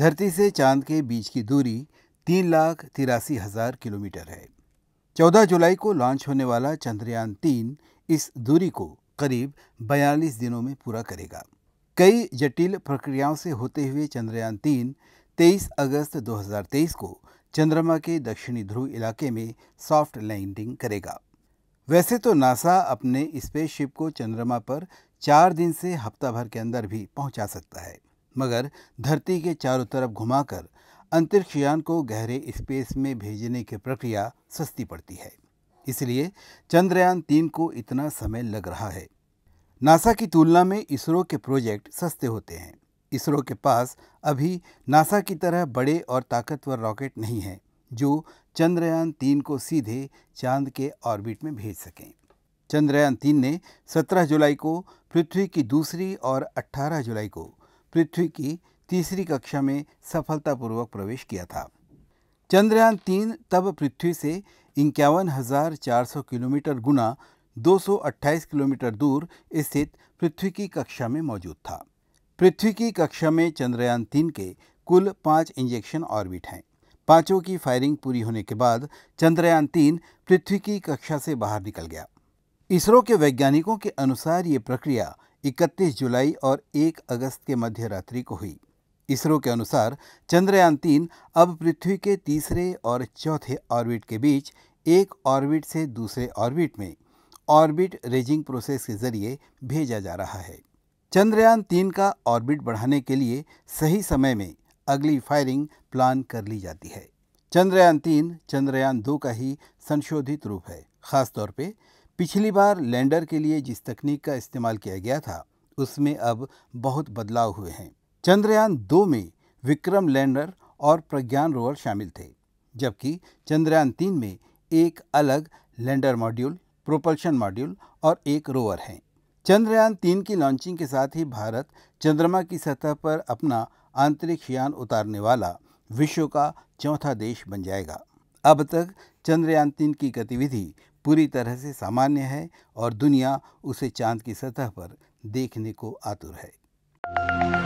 धरती से चांद के बीच की दूरी तीन लाख तिरासी हजार किलोमीटर है चौदह जुलाई को लॉन्च होने वाला चंद्रयान तीन इस दूरी को करीब बयालीस दिनों में पूरा करेगा कई जटिल प्रक्रियाओं से होते हुए चंद्रयान तीन तेईस अगस्त 2023 को चंद्रमा के दक्षिणी ध्रुव इलाके में सॉफ्ट लैंडिंग करेगा वैसे तो नासा अपने स्पेसशिप को चंद्रमा पर चार दिन से हफ्ता भर के अंदर भी पहुंचा सकता है मगर धरती के चारों तरफ घुमाकर अंतरिक्षयान को गहरे स्पेस में भेजने की प्रक्रिया सस्ती पड़ती है इसलिए चंद्रयान तीन को इतना समय लग रहा है नासा की तुलना में इसरो के प्रोजेक्ट सस्ते होते हैं इसरो के पास अभी नासा की तरह बड़े और ताकतवर रॉकेट नहीं हैं जो चंद्रयान तीन को सीधे चांद के ऑर्बिट में भेज सकें चंद्रयान तीन ने 17 जुलाई को पृथ्वी की दूसरी और 18 जुलाई को पृथ्वी की तीसरी कक्षा में सफलतापूर्वक प्रवेश किया था चंद्रयान तीन तब पृथ्वी से इक्यावन हजार चार सौ किलोमीटर गुना दो सौ अट्ठाईस किलोमीटर दूर स्थित पृथ्वी की कक्षा में मौजूद था पृथ्वी की कक्षा में चंद्रयान तीन के कुल पाँच इंजेक्शन ऑर्बिट हैं पांचों की फायरिंग पूरी होने के बाद चंद्रयान तीन पृथ्वी की कक्षा से बाहर निकल गया इसरो के वैज्ञानिकों के अनुसार ये प्रक्रिया 31 जुलाई और 1 अगस्त के मध्य रात्रि को हुई इसरो के अनुसार चंद्रयान तीन अब पृथ्वी के तीसरे और चौथे ऑर्बिट के बीच एक ऑर्बिट से दूसरे ऑर्बिट में ऑर्बिट रेजिंग प्रोसेस के जरिए भेजा जा रहा है चंद्रयान तीन का ऑर्बिट बढ़ाने के लिए सही समय में अगली फायरिंग प्लान कर ली जाती है चंद्रयान तीन चंद्रयान दो का ही संशोधित रूप है खासतौर पर पिछली बार लैंडर के लिए जिस तकनीक का इस्तेमाल किया गया था उसमें अब बहुत बदलाव हुए हैं चंद्रयान दो में विक्रम लैंडर और प्रज्ञान रोवर शामिल थे जबकि चंद्रयान तीन में एक अलग लैंडर मॉड्यूल प्रोपल्शन मॉड्यूल और एक रोवर है चंद्रयान तीन की लॉन्चिंग के साथ ही भारत चंद्रमा की सतह पर अपना आंतरिक्ष यान उतारने वाला विश्व का चौथा देश बन जाएगा अब तक चंद्रयान तीन की गतिविधि पूरी तरह से सामान्य है और दुनिया उसे चांद की सतह पर देखने को आतुर है